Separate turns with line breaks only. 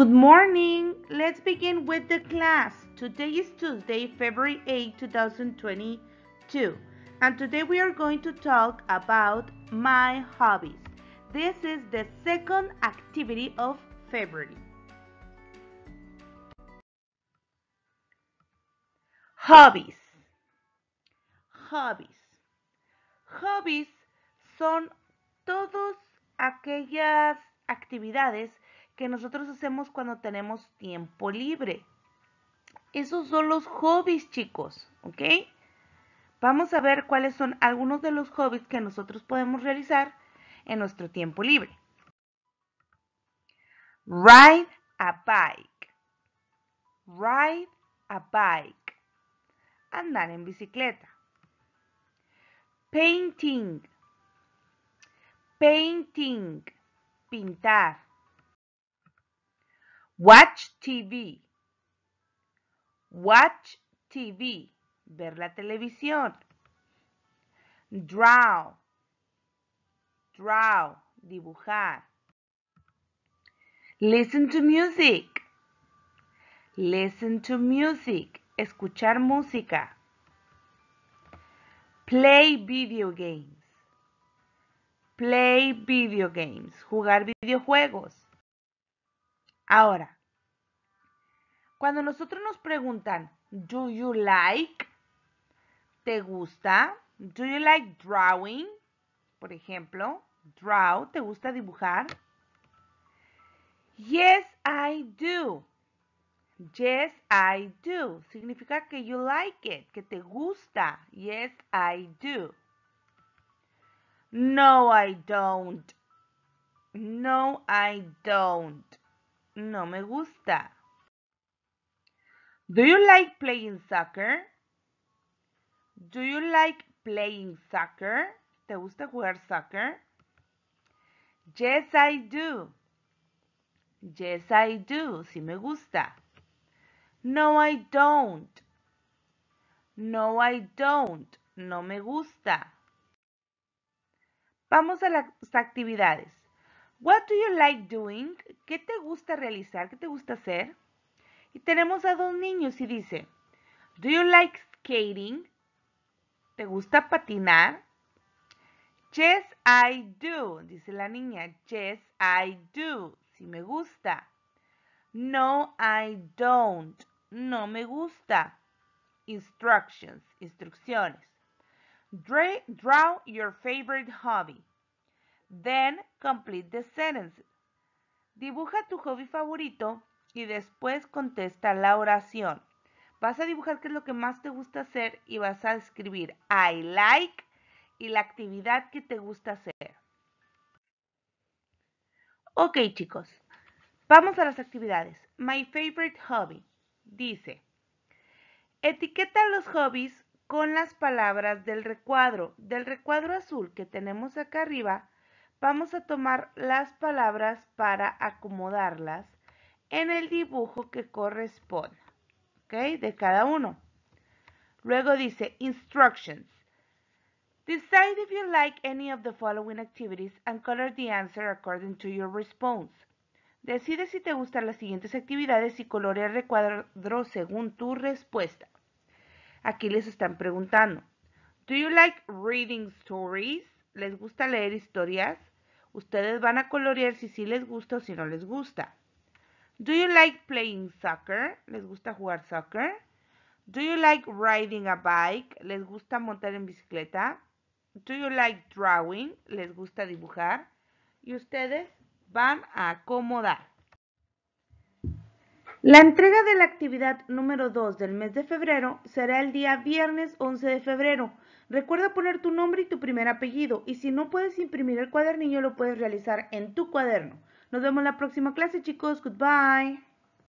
Good morning. Let's begin with the class. Today is Tuesday, February 8, 2022. And today we are going to talk about my hobbies. This is the second activity of February. Hobbies. Hobbies. Hobbies son todos aquellas actividades que nosotros hacemos cuando tenemos tiempo libre. Esos son los hobbies, chicos, ¿ok? Vamos a ver cuáles son algunos de los hobbies que nosotros podemos realizar en nuestro tiempo libre. Ride a bike. Ride a bike. Andar en bicicleta. Painting. Painting. Pintar. Watch TV. Watch TV. Ver la televisión. Draw. Draw. Dibujar. Listen to music. Listen to music. Escuchar música. Play video games. Play video games. Jugar videojuegos. Ahora, cuando nosotros nos preguntan, ¿do you like? ¿Te gusta? ¿Do you like drawing? Por ejemplo, draw, ¿te gusta dibujar? Yes, I do. Yes, I do. Significa que you like it, que te gusta. Yes, I do. No, I don't. No, I don't. No me gusta. Do you like playing soccer? Do you like playing soccer? ¿Te gusta jugar soccer? Yes, I do. Yes, I do. Sí me gusta. No, I don't. No, I don't. No me gusta. Vamos a las actividades. What do you like doing? ¿Qué te gusta realizar? ¿Qué te gusta hacer? Y tenemos a dos niños y dice, Do you like skating? ¿Te gusta patinar? Yes, I do, dice la niña. Yes, I do. Si me gusta. No, I don't. No me gusta. Instructions, instrucciones. draw your favorite hobby. Then complete the sentence. Dibuja tu hobby favorito y después contesta la oración. Vas a dibujar qué es lo que más te gusta hacer y vas a escribir I like y la actividad que te gusta hacer. Ok chicos, vamos a las actividades. My favorite hobby dice, etiqueta los hobbies con las palabras del recuadro. Del recuadro azul que tenemos acá arriba, vamos a tomar las palabras para acomodarlas en el dibujo que corresponda, ¿ok? De cada uno. Luego dice instructions. Decide if you like any of the following activities and color the answer according to your response. Decide si te gustan las siguientes actividades y colorea el recuadro según tu respuesta. Aquí les están preguntando. Do you like reading stories? ¿Les gusta leer historias? Ustedes van a colorear si sí les gusta o si no les gusta. Do you like playing soccer? ¿Les gusta jugar soccer? Do you like riding a bike? ¿Les gusta montar en bicicleta? Do you like drawing? ¿Les gusta dibujar? Y ustedes van a acomodar. La entrega de la actividad número 2 del mes de febrero será el día viernes 11 de febrero Recuerda poner tu nombre y tu primer apellido y si no puedes imprimir el cuadernillo lo puedes realizar en tu cuaderno. Nos vemos en la próxima clase chicos. Goodbye.